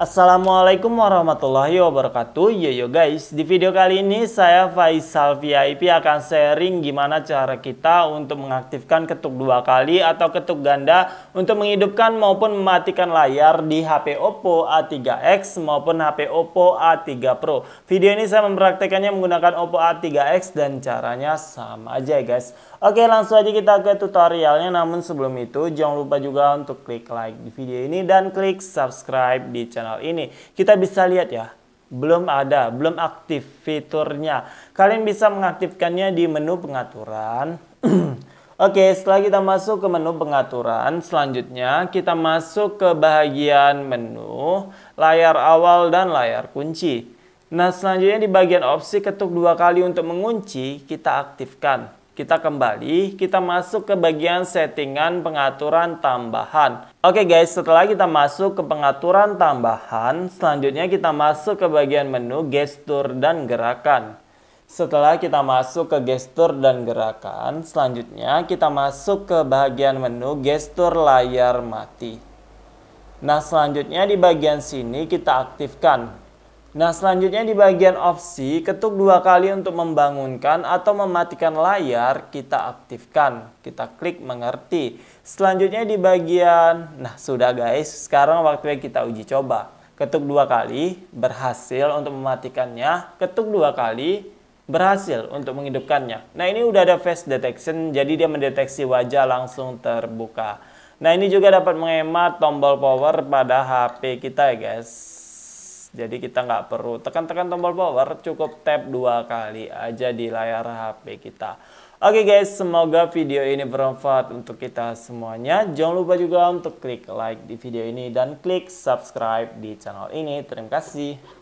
Assalamualaikum warahmatullahi wabarakatuh Yo iya, yo guys Di video kali ini saya Faisal VIP akan sharing gimana cara kita untuk mengaktifkan ketuk dua kali atau ketuk ganda Untuk menghidupkan maupun mematikan layar di HP Oppo A3X maupun HP Oppo A3 Pro Video ini saya mempraktekannya menggunakan Oppo A3X dan caranya sama aja ya guys Oke langsung aja kita ke tutorialnya namun sebelum itu jangan lupa juga untuk klik like di video ini dan klik subscribe di channel channel nah, ini. Kita bisa lihat ya, belum ada, belum aktif fiturnya. Kalian bisa mengaktifkannya di menu pengaturan. Oke, setelah kita masuk ke menu pengaturan, selanjutnya kita masuk ke bagian menu layar awal dan layar kunci. Nah, selanjutnya di bagian opsi ketuk dua kali untuk mengunci, kita aktifkan. Kita kembali, kita masuk ke bagian settingan pengaturan tambahan. Oke guys, setelah kita masuk ke pengaturan tambahan, selanjutnya kita masuk ke bagian menu gestur dan gerakan. Setelah kita masuk ke gestur dan gerakan, selanjutnya kita masuk ke bagian menu gestur layar mati. Nah, selanjutnya di bagian sini kita aktifkan Nah selanjutnya di bagian opsi, ketuk dua kali untuk membangunkan atau mematikan layar, kita aktifkan. Kita klik mengerti. Selanjutnya di bagian, nah sudah guys, sekarang waktunya kita uji coba. Ketuk dua kali, berhasil untuk mematikannya. Ketuk dua kali, berhasil untuk menghidupkannya. Nah ini udah ada face detection, jadi dia mendeteksi wajah langsung terbuka. Nah ini juga dapat menghemat tombol power pada HP kita ya guys. Jadi kita nggak perlu tekan-tekan tombol power, cukup tap dua kali aja di layar HP kita. Oke okay guys, semoga video ini bermanfaat untuk kita semuanya. Jangan lupa juga untuk klik like di video ini dan klik subscribe di channel ini. Terima kasih.